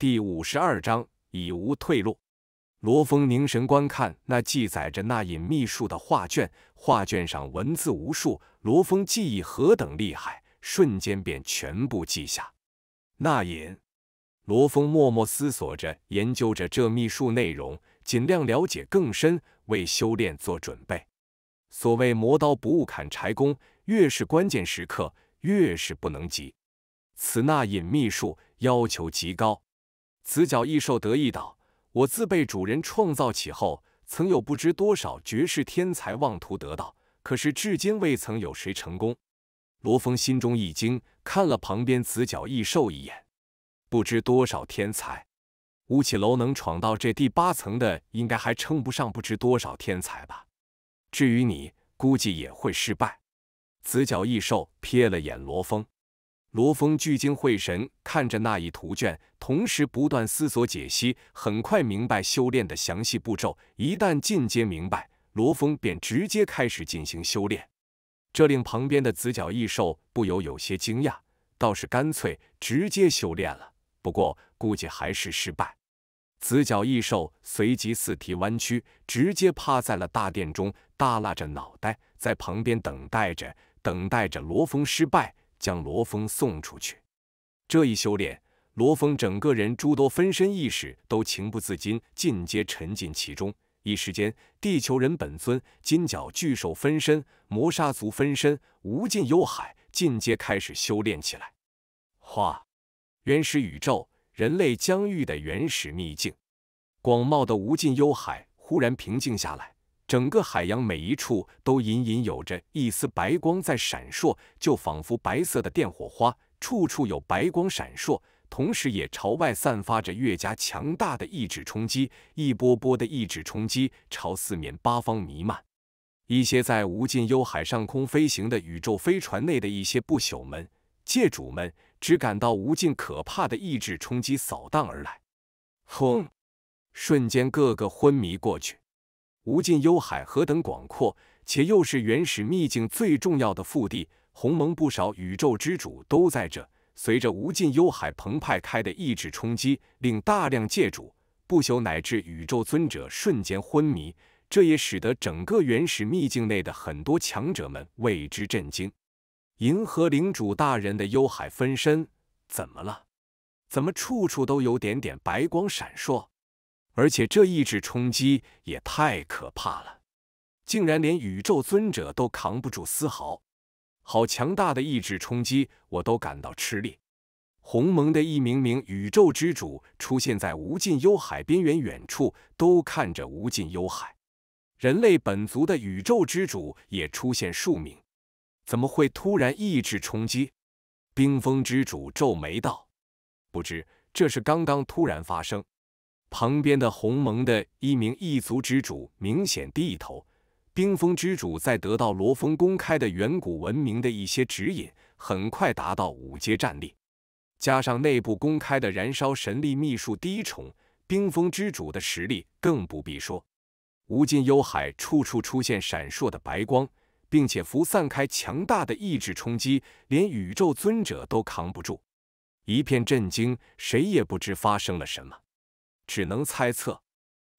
第五十二章已无退路。罗峰凝神观看那记载着那隐秘术的画卷，画卷上文字无数。罗峰记忆何等厉害，瞬间便全部记下。那隐。罗峰默默思索着，研究着这秘术内容，尽量了解更深，为修炼做准备。所谓磨刀不误砍柴工，越是关键时刻，越是不能急。此那隐秘术要求极高。紫角异兽得意道：“我自被主人创造起后，曾有不知多少绝世天才妄图得到，可是至今未曾有谁成功。”罗峰心中一惊，看了旁边紫角异兽一眼。不知多少天才？乌启楼能闯到这第八层的，应该还称不上不知多少天才吧？至于你，估计也会失败。紫角异兽瞥了眼罗峰。罗峰聚精会神看着那一图卷，同时不断思索解析，很快明白修炼的详细步骤。一旦进阶明白，罗峰便直接开始进行修炼。这令旁边的紫角异兽不由有些惊讶，倒是干脆直接修炼了。不过估计还是失败。紫角异兽随即四蹄弯曲，直接趴在了大殿中，耷拉着脑袋，在旁边等待着，等待着罗峰失败。将罗峰送出去。这一修炼，罗峰整个人诸多分身意识都情不自禁进阶沉浸其中，一时间，地球人本尊、金角巨兽分身、魔杀族分身、无尽幽海进阶开始修炼起来。哗！原始宇宙人类疆域的原始秘境，广袤的无尽幽海忽然平静下来。整个海洋每一处都隐隐有着一丝白光在闪烁，就仿佛白色的电火花，处处有白光闪烁，同时也朝外散发着越加强大的意志冲击，一波波的意志冲击朝四面八方弥漫。一些在无尽幽海上空飞行的宇宙飞船内的一些不朽们、界主们，只感到无尽可怕的意志冲击扫荡而来，轰！瞬间，个个昏迷过去。无尽幽海何等广阔，且又是原始秘境最重要的腹地。鸿蒙不少宇宙之主都在这。随着无尽幽海澎湃开的意志冲击，令大量界主、不朽乃至宇宙尊者瞬间昏迷。这也使得整个原始秘境内的很多强者们为之震惊。银河领主大人的幽海分身怎么了？怎么处处都有点点白光闪烁？而且这意志冲击也太可怕了，竟然连宇宙尊者都扛不住丝毫。好强大的意志冲击，我都感到吃力。鸿蒙的一名名宇宙之主出现在无尽幽海边缘远处，都看着无尽幽海。人类本族的宇宙之主也出现数名。怎么会突然意志冲击？冰封之主皱眉道：“不知这是刚刚突然发生。”旁边的鸿蒙的一名异族之主明显低头。冰封之主在得到罗峰公开的远古文明的一些指引，很快达到五阶战力，加上内部公开的燃烧神力秘术第一重，冰封之主的实力更不必说。无尽幽海处处出现闪烁的白光，并且浮散开强大的意志冲击，连宇宙尊者都扛不住，一片震惊，谁也不知发生了什么。只能猜测，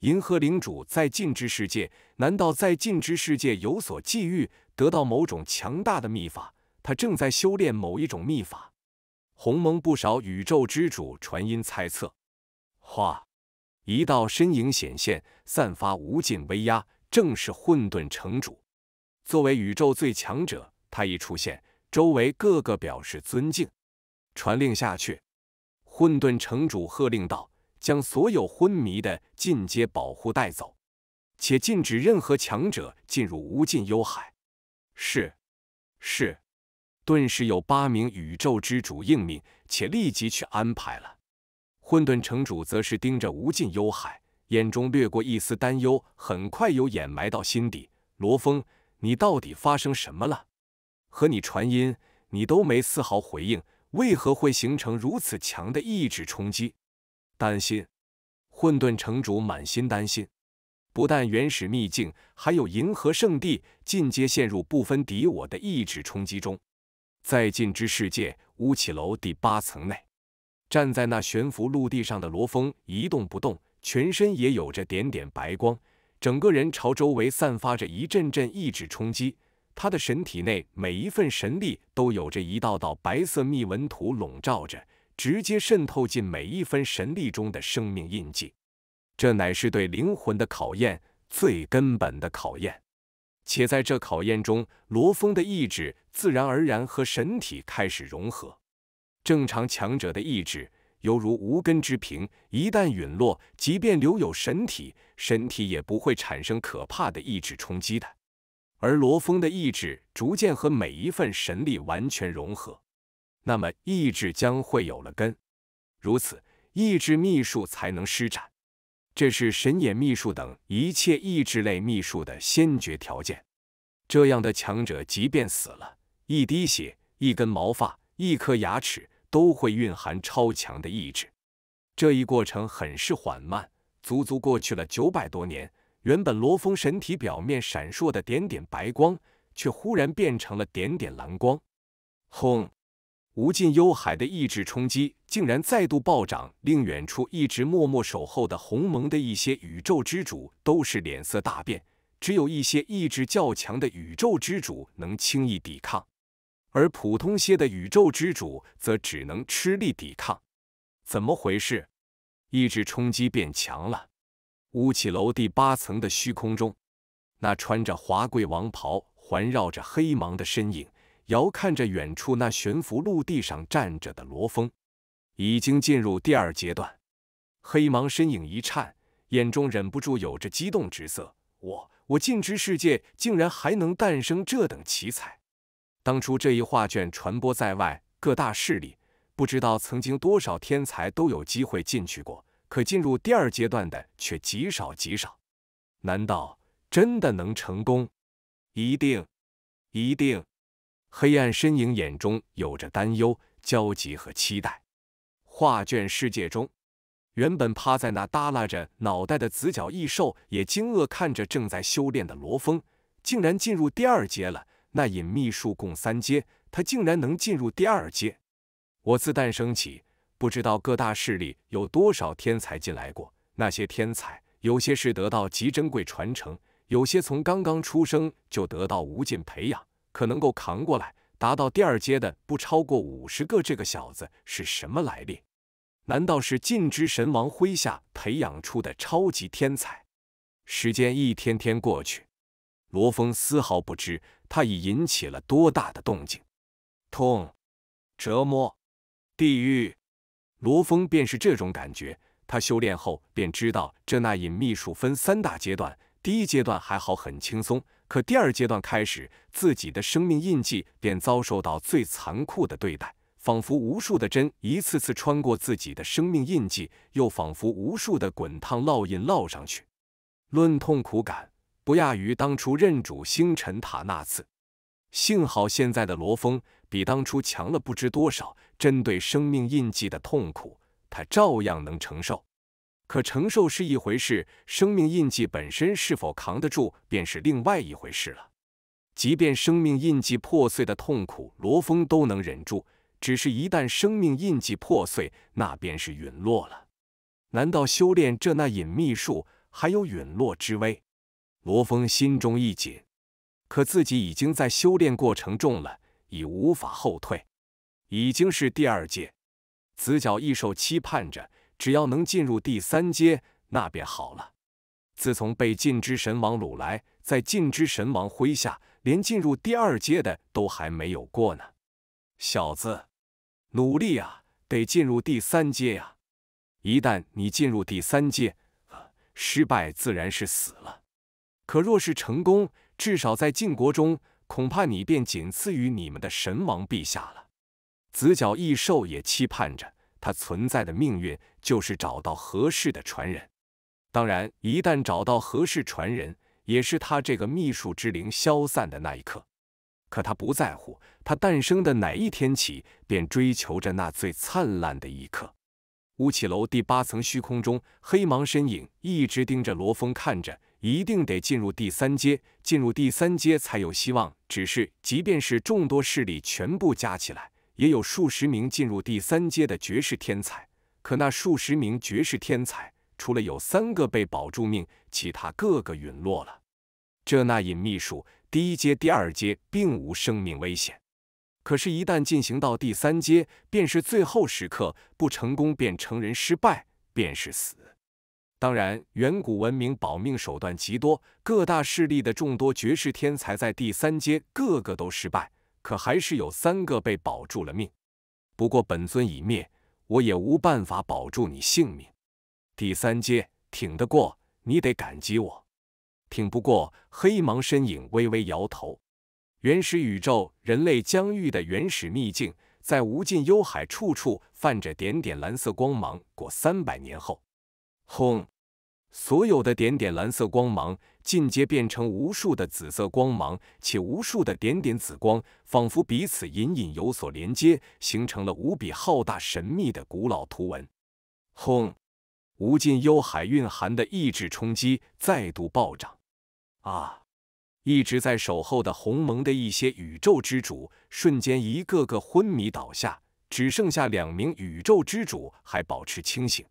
银河领主在禁之世界？难道在禁之世界有所际遇，得到某种强大的秘法？他正在修炼某一种秘法。鸿蒙不少宇宙之主传音猜测。哗，一道身影显现，散发无尽威压，正是混沌城主。作为宇宙最强者，他一出现，周围各个表示尊敬。传令下去！混沌城主喝令道。将所有昏迷的进阶保护带走，且禁止任何强者进入无尽幽海。是，是。顿时有八名宇宙之主应命，且立即去安排了。混沌城主则是盯着无尽幽海，眼中掠过一丝担忧，很快又掩埋到心底。罗峰，你到底发生什么了？和你传音，你都没丝毫回应，为何会形成如此强的意志冲击？担心，混沌城主满心担心，不但原始秘境，还有银河圣地，尽皆陷入不分敌我的意志冲击中。在禁之世界乌起楼第八层内，站在那悬浮陆地上的罗峰一动不动，全身也有着点点白光，整个人朝周围散发着一阵阵意志冲击。他的神体内每一份神力都有着一道道白色密纹图笼罩着。直接渗透进每一分神力中的生命印记，这乃是对灵魂的考验，最根本的考验。且在这考验中，罗峰的意志自然而然和神体开始融合。正常强者的意志犹如无根之萍，一旦陨落，即便留有神体，神体也不会产生可怕的意志冲击的。而罗峰的意志逐渐和每一份神力完全融合。那么意志将会有了根，如此意志秘术才能施展。这是神眼秘术等一切意志类秘术的先决条件。这样的强者，即便死了，一滴血、一根毛发、一颗牙齿，都会蕴含超强的意志。这一过程很是缓慢，足足过去了九百多年。原本罗峰神体表面闪烁的点点白光，却忽然变成了点点蓝光。轰！无尽幽海的意志冲击竟然再度暴涨，令远处一直默默守候的鸿蒙的一些宇宙之主都是脸色大变。只有一些意志较强的宇宙之主能轻易抵抗，而普通些的宇宙之主则只能吃力抵抗。怎么回事？意志冲击变强了。乌起楼第八层的虚空中，那穿着华贵王袍、环绕着黑芒的身影。遥看着远处那悬浮陆地上站着的罗峰，已经进入第二阶段。黑芒身影一颤，眼中忍不住有着激动之色。我我尽知世界竟然还能诞生这等奇才。当初这一画卷传播在外，各大势力不知道曾经多少天才都有机会进去过，可进入第二阶段的却极少极少。难道真的能成功？一定，一定。黑暗身影眼中有着担忧、焦急和期待。画卷世界中，原本趴在那耷拉着脑袋的紫角异兽也惊愕看着正在修炼的罗峰，竟然进入第二阶了。那隐秘术共三阶，他竟然能进入第二阶！我自诞生起，不知道各大势力有多少天才进来过。那些天才，有些是得到极珍贵传承，有些从刚刚出生就得到无尽培养。可能够扛过来，达到第二阶的不超过五十个。这个小子是什么来历？难道是禁之神王麾下培养出的超级天才？时间一天天过去，罗峰丝毫不知他已引起了多大的动静。痛，折磨，地狱。罗峰便是这种感觉。他修炼后便知道，这那隐秘术分三大阶段，第一阶段还好，很轻松。可第二阶段开始，自己的生命印记便遭受到最残酷的对待，仿佛无数的针一次次穿过自己的生命印记，又仿佛无数的滚烫烙印烙上去。论痛苦感，不亚于当初认主星辰塔那次。幸好现在的罗峰比当初强了不知多少，针对生命印记的痛苦，他照样能承受。可承受是一回事，生命印记本身是否扛得住，便是另外一回事了。即便生命印记破碎的痛苦，罗峰都能忍住。只是，一旦生命印记破碎，那便是陨落了。难道修炼这那隐秘术还有陨落之危？罗峰心中一紧。可自己已经在修炼过程中了，已无法后退，已经是第二届，紫角异兽期盼着。只要能进入第三阶，那便好了。自从被禁之神王掳来，在禁之神王麾下，连进入第二阶的都还没有过呢。小子，努力啊，得进入第三阶呀！一旦你进入第三阶，失败自然是死了，可若是成功，至少在晋国中，恐怕你便仅次于你们的神王陛下了。紫角异兽也期盼着。他存在的命运就是找到合适的传人，当然，一旦找到合适传人，也是他这个秘术之灵消散的那一刻。可他不在乎，他诞生的哪一天起，便追求着那最灿烂的一刻。乌起楼第八层虚空中，黑芒身影一直盯着罗峰，看着，一定得进入第三阶，进入第三阶才有希望。只是，即便是众多势力全部加起来。也有数十名进入第三阶的绝世天才，可那数十名绝世天才，除了有三个被保住命，其他个个陨落了。这那隐秘术第一阶、第二阶并无生命危险，可是，一旦进行到第三阶，便是最后时刻，不成功便成人，失败便是死。当然，远古文明保命手段极多，各大势力的众多绝世天才在第三阶个个都失败。可还是有三个被保住了命，不过本尊已灭，我也无办法保住你性命。第三阶挺得过，你得感激我；挺不过，黑芒身影微微摇头。原始宇宙人类疆域的原始秘境，在无尽幽海处处泛着点点蓝色光芒。过三百年后，轰！所有的点点蓝色光芒尽皆变成无数的紫色光芒，且无数的点点紫光仿佛彼此隐隐有所连接，形成了无比浩大、神秘的古老图文。轰！无尽幽海蕴含的意志冲击再度暴涨！啊！一直在守候的鸿蒙的一些宇宙之主瞬间一个个昏迷倒下，只剩下两名宇宙之主还保持清醒。